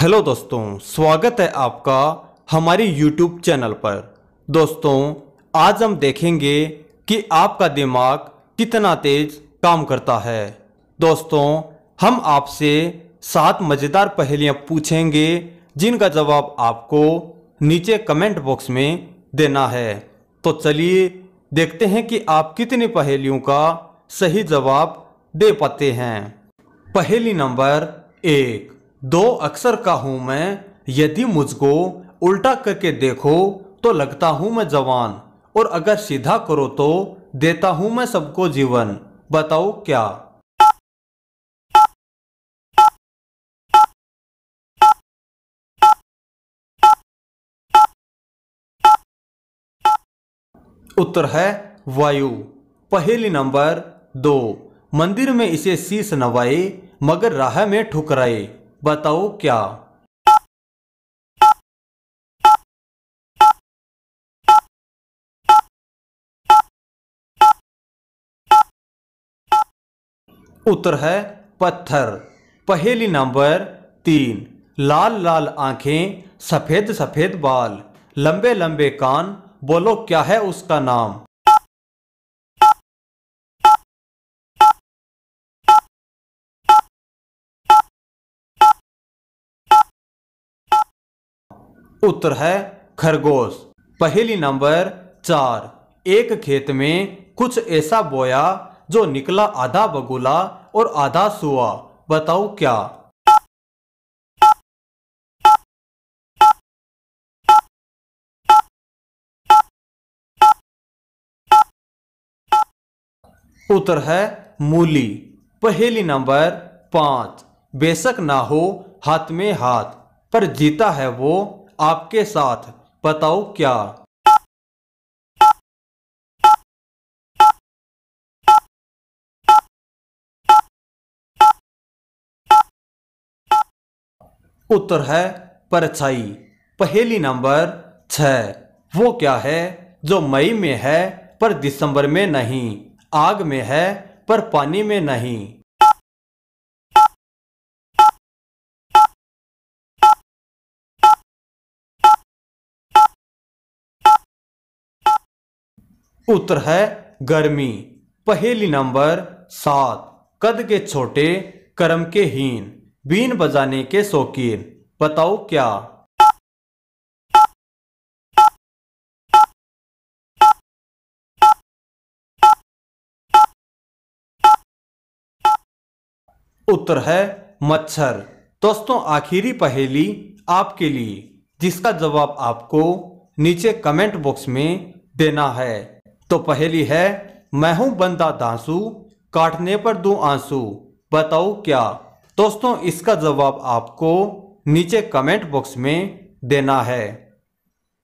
hello दोस्तों स्वागत है आपका हमारे यूट्यूब चैनल पर दोस्तों आज हम देखेंगे कि आपका दिमाग कितना तेज काम करता है दोस्तों हम आपसे सात मज़ेदार पहेलियाँ पूछेंगे जिनका जवाब आपको नीचे कमेंट बॉक्स में देना है तो चलिए देखते हैं कि आप कितनी पहेलियों का सही जवाब दे पाते हैं पहेली नंबर एक दो अक्षर का हूं मैं यदि मुझको उल्टा करके देखो तो लगता हूं मैं जवान और अगर सीधा करो तो देता हूं मैं सबको जीवन बताओ क्या उत्तर है वायु पहली नंबर दो मंदिर में इसे शीश नवाए मगर राह में ठुकराए बताओ क्या उत्तर है पत्थर पहेली नंबर तीन लाल लाल आंखें सफेद सफेद बाल लंबे लंबे कान बोलो क्या है उसका नाम उत्तर है खरगोश पहली नंबर चार एक खेत में कुछ ऐसा बोया जो निकला आधा बगुला और आधा सुआ बताओ क्या उत्तर है मूली पहली नंबर पांच बेशक ना हो हाथ में हाथ पर जीता है वो आपके साथ बताओ क्या उत्तर है परछाई पहेली नंबर छ वो क्या है जो मई में है पर दिसंबर में नहीं आग में है पर पानी में नहीं उत्तर है गर्मी पहेली नंबर सात कद के छोटे कर्म के हीन बीन बजाने के शौकीन बताओ क्या उत्तर है मच्छर दोस्तों आखिरी पहेली आपके लिए जिसका जवाब आपको नीचे कमेंट बॉक्स में देना है तो पहली है मैं हूं बंदा दांसू काटने पर दो आंसू बताओ क्या दोस्तों इसका जवाब आपको नीचे कमेंट बॉक्स में देना है